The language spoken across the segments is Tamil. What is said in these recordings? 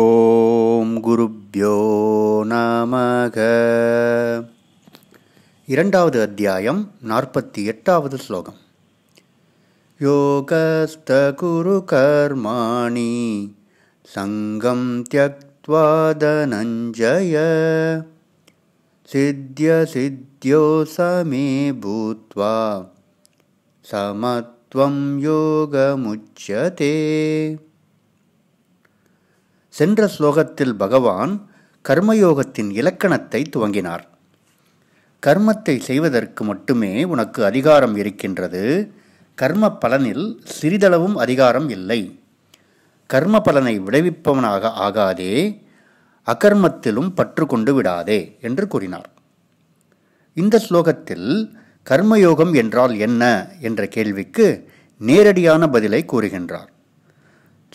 ஓம் குருப்யோ நமக இரண்டாவது அத்தியாயம் நாற்பத்தி எட்டாவது ஸ்லோகம் யோகஸ்த குரு கர்மாணி சங்கம் தியக்வாதனஞ்சய சித்திய சித்தியோ சமே பூத்வா சமத்வம் யோகமுச்சதே சென்ற ஸ்லோகத்தில் பகவான் கர்மயோகத்தின் இலக்கணத்தை துவங்கினார் கர்மத்தை செய்வதற்கு மட்டுமே உனக்கு அதிகாரம் இருக்கின்றது கர்ம பலனில் சிறிதளவும் அதிகாரம் இல்லை கர்ம பலனை விடைவிப்பவனாக ஆகாதே அகர்மத்திலும் பற்று கொண்டு விடாதே என்று கூறினார் இந்த ஸ்லோகத்தில் கர்மயோகம் என்றால் என்ன என்ற கேள்விக்கு நேரடியான பதிலை கூறுகின்றார்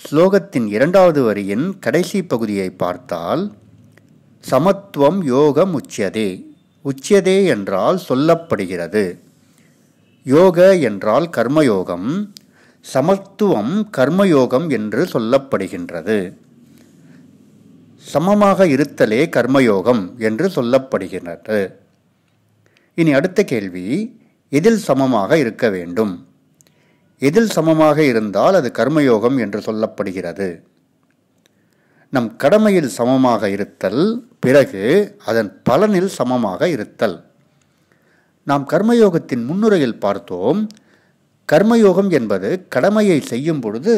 ஸ்லோகத்தின் இரண்டாவது வரியின் கடைசி பகுதியை பார்த்தால் சமத்துவம் யோகம் உச்சியதே உச்சியதே என்றால் சொல்லப்படுகிறது யோக என்றால் கர்மயோகம் சமத்துவம் கர்மயோகம் என்று சொல்லப்படுகின்றது சமமாக இருத்தலே கர்மயோகம் என்று சொல்லப்படுகின்றது இனி அடுத்த கேள்வி எதில் சமமாக இருக்க வேண்டும் எதில் சமமாக இருந்தால் அது கர்மயோகம் என்று சொல்லப்படுகிறது நம் கடமையில் சமமாக இருத்தல் பிறகு அதன் பலனில் சமமாக இருத்தல் நாம் கர்மயோகத்தின் முன்னுரையில் பார்த்தோம் கர்மயோகம் என்பது கடமையை செய்யும் பொழுது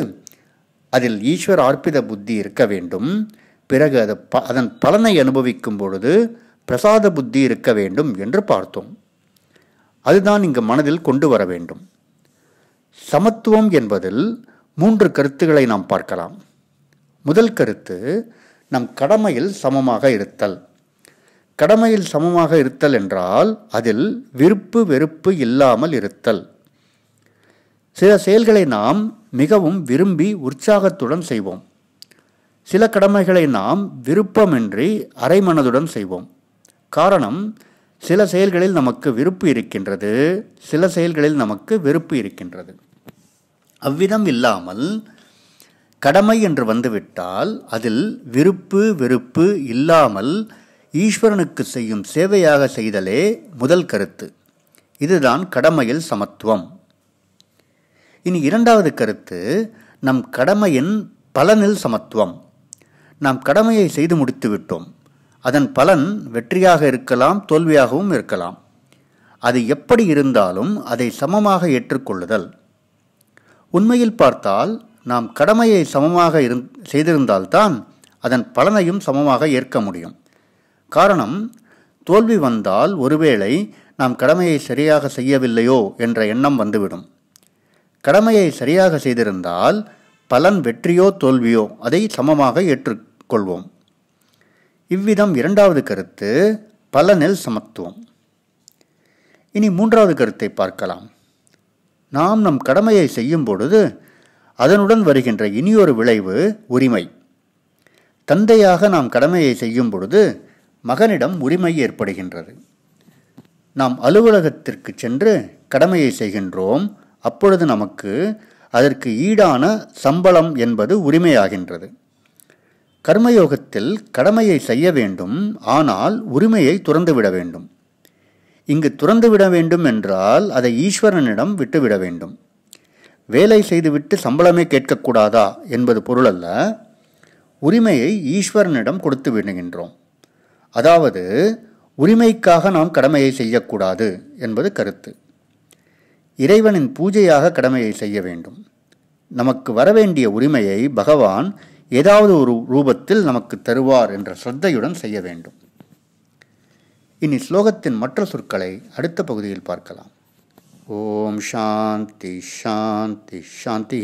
அதில் ஈஸ்வர் அர்ப்பித புத்தி இருக்க வேண்டும் பிறகு அது ப அதன் பலனை அனுபவிக்கும் பொழுது பிரசாத புத்தி இருக்க வேண்டும் என்று பார்த்தோம் அதுதான் இங்கு மனதில் கொண்டு வர வேண்டும் சமத்துவம் என்பதில் மூன்று கருத்துக்களை நாம் பார்க்கலாம் முதல் கருத்து நம் கடமையில் சமமாக இருத்தல் கடமையில் சமமாக இருத்தல் என்றால் அதில் விருப்பு வெறுப்பு இல்லாமல் இருத்தல் சில செயல்களை நாம் மிகவும் விரும்பி உற்சாகத்துடன் செய்வோம் சில கடமைகளை நாம் விருப்பமின்றி அரைமனதுடன் செய்வோம் காரணம் சில செயல்களில் நமக்கு விருப்பு இருக்கின்றது சில செயல்களில் நமக்கு வெறுப்பு இருக்கின்றது அவ்விதம் இல்லாமல் கடமை என்று வந்துவிட்டால் அதில் விருப்பு வெறுப்பு இல்லாமல் ஈஸ்வரனுக்கு செய்யும் சேவையாக செய்தலே முதல் கருத்து இதுதான் கடமையில் சமத்துவம் இனி இரண்டாவது கருத்து நம் கடமையின் பலனில் சமத்துவம் நாம் கடமையை செய்து முடித்துவிட்டோம் அதன் பலன் வெற்றியாக இருக்கலாம் தோல்வியாகவும் இருக்கலாம் அது எப்படி இருந்தாலும் அதை சமமாக ஏற்றுக்கொள்ளுதல் உண்மையில் பார்த்தால் நாம் கடமையை சமமாக இருந் செய்திருந்தால்தான் அதன் பலனையும் சமமாக ஏற்க முடியும் காரணம் தோல்வி வந்தால் ஒருவேளை நாம் கடமையை சரியாக செய்யவில்லையோ என்ற எண்ணம் வந்துவிடும் கடமையை சரியாக செய்திருந்தால் பலன் வெற்றியோ தோல்வியோ அதை சமமாக ஏற்றுக்கொள்வோம் இவ்விதம் இரண்டாவது கருத்து பலனில் சமத்துவம் இனி மூன்றாவது கருத்தை பார்க்கலாம் நாம் நம் கடமையை செய்யும் பொழுது அதனுடன் வருகின்ற இனியொரு விளைவு உரிமை தந்தையாக நாம் கடமையை செய்யும் பொழுது மகனிடம் உரிமை ஏற்படுகின்றது நாம் அலுவலகத்திற்கு சென்று கடமையை செய்கின்றோம் அப்பொழுது நமக்கு அதற்கு ஈடான சம்பளம் என்பது உரிமையாகின்றது கர்மயோகத்தில் கடமையை செய்ய வேண்டும் ஆனால் உரிமையை துறந்துவிட வேண்டும் இங்கு துறந்து விட வேண்டும் என்றால் அதை ஈஸ்வரனிடம் விட்டுவிட வேண்டும் வேலை செய்துவிட்டு சம்பளமே கேட்கக்கூடாதா என்பது பொருள் அல்ல உரிமையை ஈஸ்வரனிடம் கொடுத்து விடுகின்றோம் அதாவது உரிமைக்காக நாம் கடமையை செய்யக்கூடாது என்பது கருத்து இறைவனின் பூஜையாக கடமையை செய்ய வேண்டும் நமக்கு வரவேண்டிய உரிமையை பகவான் ஏதாவது ஒரு ரூபத்தில் நமக்கு தருவார் என்ற சிரத்தையுடன் செய்ய வேண்டும் இனி ஸ்லோகத்தின் மற்ற சொற்களை அடுத்த பகுதியில் பார்க்கலாம் ஓம் சாந்தி ஷாந்தி ஷாந்தி